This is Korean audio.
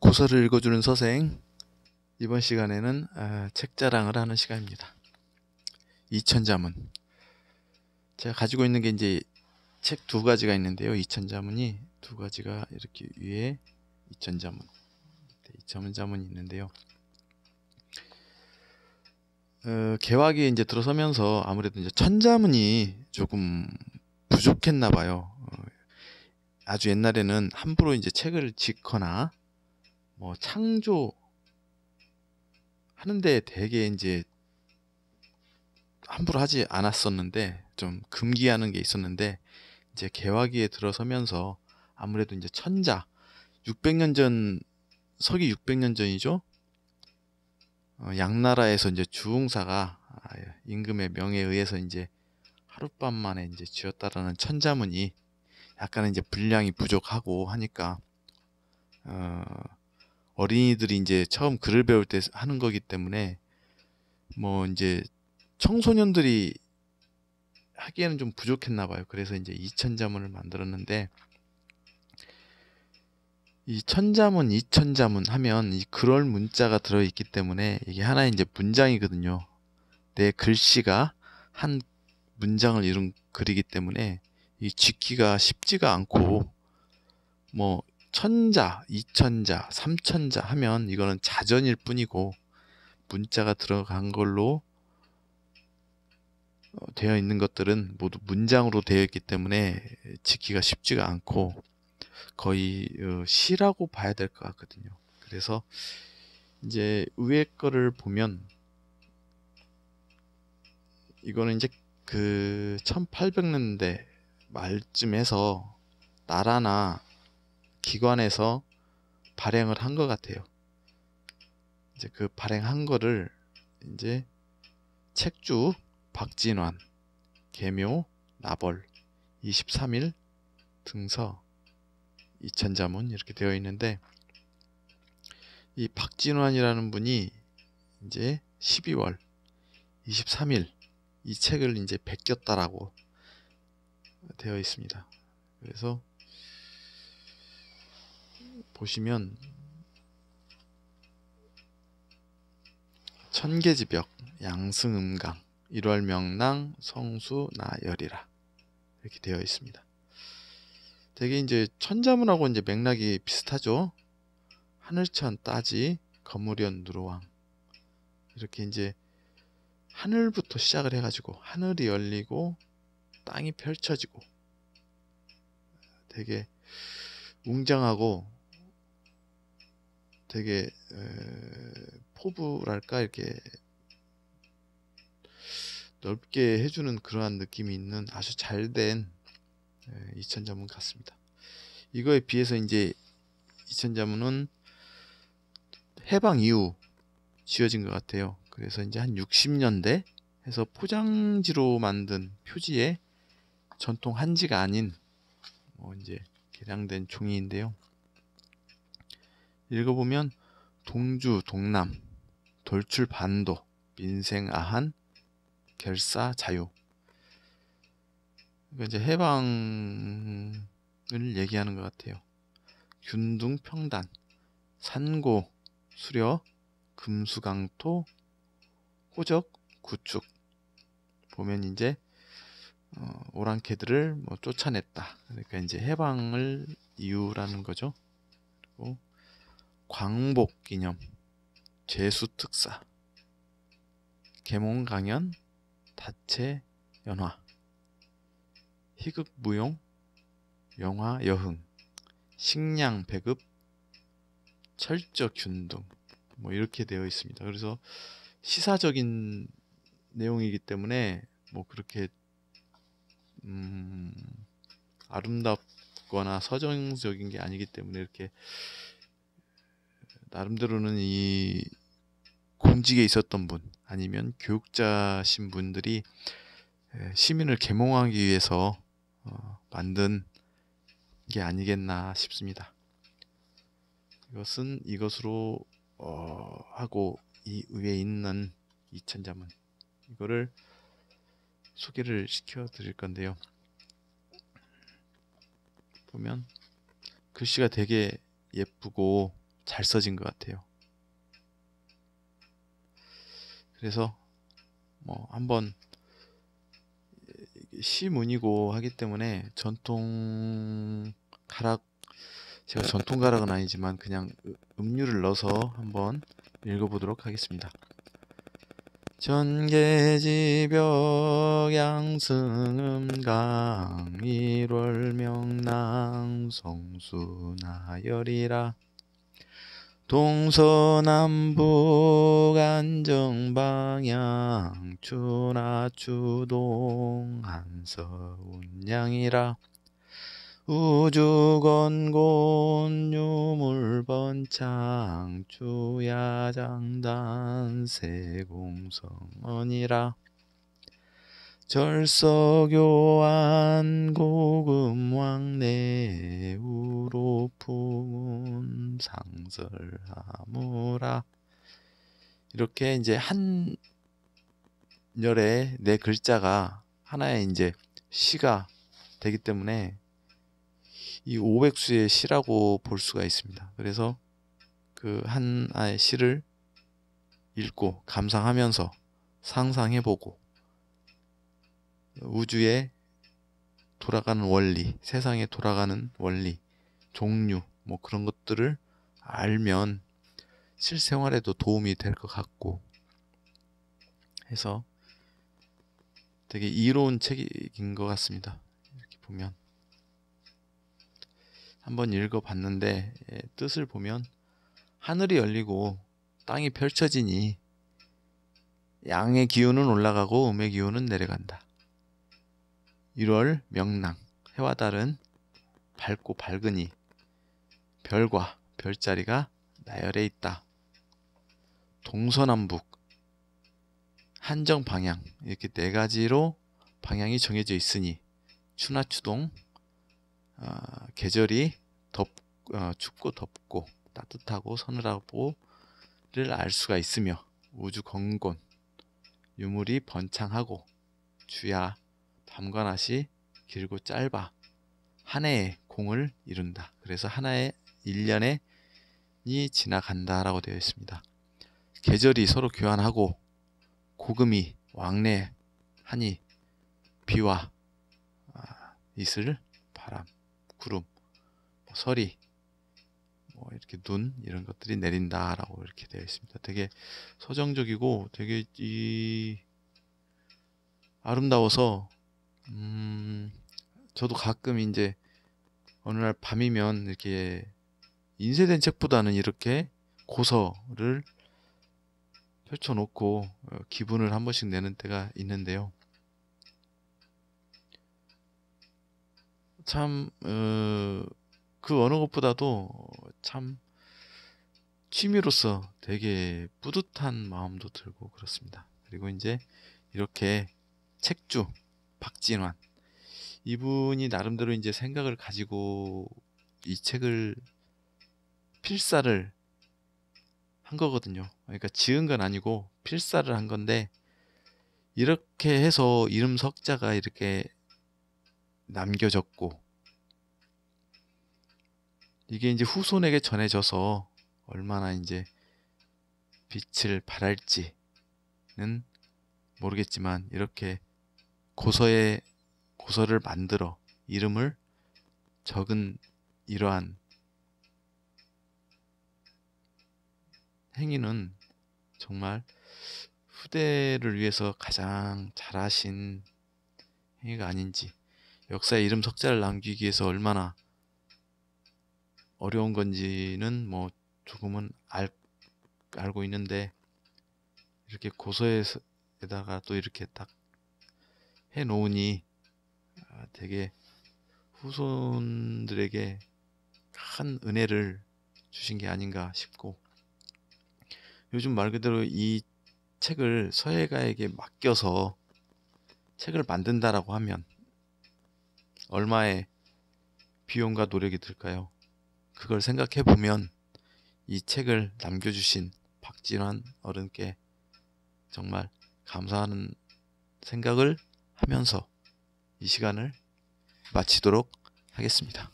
고서를 읽어주는 서생 이번 시간에는 아, 책 자랑을 하는 시간입니다. 이천자문 제가 가지고 있는 게 이제 책 두 가지가 있는데요. 이천자문이 두 가지가 이렇게 위에 이천자문 이천자문이 있는데요. 어, 개화기에 이제 들어서면서 아무래도 이제 천자문이 조금 부족했나 봐요. 어, 아주 옛날에는 함부로 이제 책을 짓거나 뭐 창조 하는데 되게 이제 함부로 하지 않았었는데 좀 금기하는 게 있었는데 이제 개화기에 들어서면서 아무래도 이제 천자 600년 전 서기 600년 전이죠. 어, 양나라에서 이제 주웅사가 아, 임금의 명에 의해서 이제 하룻밤 만에 이제 지었다라는 천자문이 약간 이제 분량이 부족하고 하니까 어, 어린이들이 이제 처음 글을 배울 때 하는 거기 때문에 뭐 이제 청소년들이 하기에는 좀 부족했나 봐요. 그래서 이제 이천자문을 만들었는데 이 천자문, 이천자문 하면 이 그럴 문자가 들어있기 때문에 이게 하나의 이제 문장이거든요. 내 글씨가 한 문장을 이룬 글이기 때문에 이 짓기가 쉽지가 않고 뭐 천자, 이천자, 삼천자 하면 이거는 자전일 뿐이고 문자가 들어간 걸로 어, 되어 있는 것들은 모두 문장으로 되어 있기 때문에 지키가 기 쉽지가 않고 거의 어, 시라고 봐야 될 것 같거든요. 그래서 이제 위에 거를 보면 이거는 이제 그 1800년대 말쯤에서 나라나 기관에서 발행을 한 것 같아요. 이제 그 발행한 거를 이제 책주 박진환, 개묘 나벌 23일 등서 이천자문 이렇게 되어 있는데 이 박진환이라는 분이 이제 12월 23일 이 책을 이제 베꼈다라고 되어 있습니다. 그래서 보시면 천계지벽 양승음강 1월 명랑 성수 나열이라 이렇게 되어 있습니다. 되게 이제 천자문하고 이제 맥락이 비슷하죠. 하늘천 따지 거무련 누로왕 이렇게 이제 하늘부터 시작을 해가지고 하늘이 열리고 땅이 펼쳐지고 되게 웅장하고 되게 에, 포부랄까 이렇게 넓게 해주는 그러한 느낌이 있는 아주 잘된 이천자문 같습니다. 이거에 비해서 이제 이천자문은 해방 이후 지어진 것 같아요. 그래서 이제 한 60년대 해서 포장지로 만든 표지에 전통 한지가 아닌 뭐 이제 개량된 종이인데요. 읽어보면 동주, 동남, 돌출, 반도, 민생, 아한, 결사, 자유. 그러니까 이제 해방을 얘기하는 것 같아요. 균등, 평단, 산고, 수려, 금수강토, 호적, 구축. 보면 이제 어, 오랑캐들을 뭐 쫓아냈다. 그러니까 이제 해방을 이유라는 거죠. 그리고 광복 기념 재수 특사 개몽 강연 다채 연화 희극 무용 영화 여흥 식량 배급 철저 균등 뭐 이렇게 되어 있습니다. 그래서 시사적인 내용이기 때문에 뭐 그렇게 음 아름답거나 서정적인 게 아니기 때문에 이렇게 나름대로는 이 공직에 있었던 분 아니면 교육자신 분들이 시민을 계몽하기 위해서 어, 만든 게 아니겠나 싶습니다. 이것은 이것으로 어 하고 이 위에 있는 이천자문 이거를 소개를 시켜 드릴 건데요. 보면 글씨가 되게 예쁘고 잘 써진 것 같아요. 그래서 뭐 한번 시문이고 하기 때문에 전통 가락 제가 전통 가락은 아니지만 그냥 음료를 넣어서 한번 읽어보도록 하겠습니다. 전계지벽 양승음 강일월명낭 성수나열이라 동서남북 안정방향 추나추동 한서운양이라 우주건곤 유물번창 주야장단 세공성언이라 절서교환 고금왕내 우로푸 상설하무라 이렇게 이제 한 열의 네 글자가 하나의 이제 시가 되기 때문에 이 500수의 시라고 볼 수가 있습니다. 그래서 그 하나의 시를 읽고 감상하면서 상상해보고 우주에 돌아가는 원리, 세상에 돌아가는 원리, 종류 뭐 그런 것들을 알면 실생활에도 도움이 될 것 같고 해서 되게 이로운 책인 것 같습니다. 이렇게 보면 한번 읽어봤는데 예, 뜻을 보면 하늘이 열리고 땅이 펼쳐지니 양의 기운은 올라가고 음의 기운은 내려간다. 1월 명랑 해와 달은 밝고 밝으니 별과 별자리가 나열해 있다. 동서남북, 한정 방향 이렇게 네 가지로 방향이 정해져 있으니 추나 추동 어, 계절이 덥 어, 춥고 덥고 따뜻하고 서늘하고를 알 수가 있으며 우주 건곤 유물이 번창하고 주야 밤과 낮이 길고 짧아 한 해의 공을 이룬다. 그래서 하나의 일년에 시간이 지나간다라고 되어 있습니다. 계절이 서로 교환하고 고금이 왕래 하니 비와 이슬 아, 바람 구름 서리 뭐, 뭐 이렇게 눈 이런 것들이 내린다라고 이렇게 되어 있습니다. 되게 서정적이고 되게 이 아름다워서 음 저도 가끔 이제 어느 날 밤이면 이렇게 인쇄된 책보다는 이렇게 고서를 펼쳐놓고 어, 기분을 한 번씩 내는 때가 있는데요. 참, 어, 그 어느 것보다도 참 취미로서 되게 뿌듯한 마음도 들고 그렇습니다. 그리고 이제 이렇게 책주 박진환 이분이 나름대로 이제 생각을 가지고 이 책을 필사를 한 거거든요. 그러니까 지은 건 아니고 필사를 한 건데 이렇게 해서 이름 석자가 이렇게 남겨졌고 이게 이제 후손에게 전해져서 얼마나 이제 빛을 발할지는 모르겠지만 이렇게 고서에 고서를 만들어 이름을 적은 이러한 행위는 정말 후대를 위해서 가장 잘하신 행위가 아닌지 역사의 이름 석자를 남기기 위해서 얼마나 어려운 건지는 뭐 조금은 알, 알고 있는데 이렇게 고소에다가또 이렇게 딱 해놓으니 아, 되게 후손들에게 큰 은혜를 주신 게 아닌가 싶고 요즘 말 그대로 이 책을 서예가에게 맡겨서 책을 만든다라고 하면 얼마의 비용과 노력이 들까요? 그걸 생각해 보면 이 책을 남겨주신 박진환 어른께 정말 감사하는 생각을 하면서 이 시간을 마치도록 하겠습니다.